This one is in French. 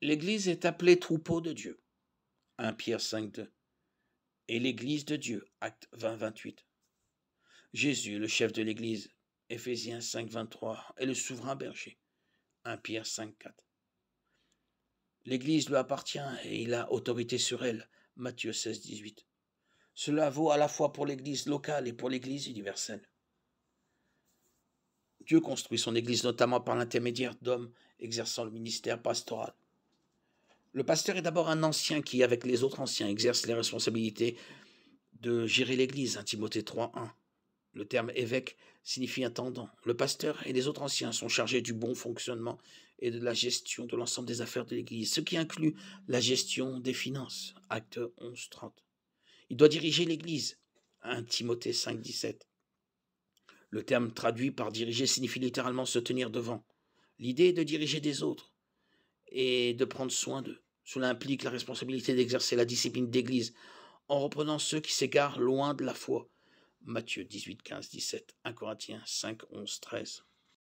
l'Église est appelée troupeau de Dieu. 1 Pierre 5, 2. Et l'Église de Dieu, acte 20, 28. Jésus, le chef de l'Église, Éphésiens 5, 23, est le souverain berger. 1 Pierre 5, 4. L'Église lui appartient et il a autorité sur elle. Matthieu 16, 18. Cela vaut à la fois pour l'Église locale et pour l'Église universelle. Dieu construit son Église notamment par l'intermédiaire d'hommes exerçant le ministère pastoral. Le pasteur est d'abord un ancien qui, avec les autres anciens, exerce les responsabilités de gérer l'Église, 1 hein, Timothée 3.1 Le terme évêque signifie intendant. Le pasteur et les autres anciens sont chargés du bon fonctionnement et de la gestion de l'ensemble des affaires de l'Église, ce qui inclut la gestion des finances, acte 11.30 Il doit diriger l'Église, 1 hein, Timothée 5.17 Le terme traduit par diriger signifie littéralement se tenir devant. L'idée est de diriger des autres, et de prendre soin d'eux. Cela implique la responsabilité d'exercer la discipline d'Église en reprenant ceux qui s'égarent loin de la foi. Matthieu 18, 15, 17, 1 Corinthiens 5, 11, 13.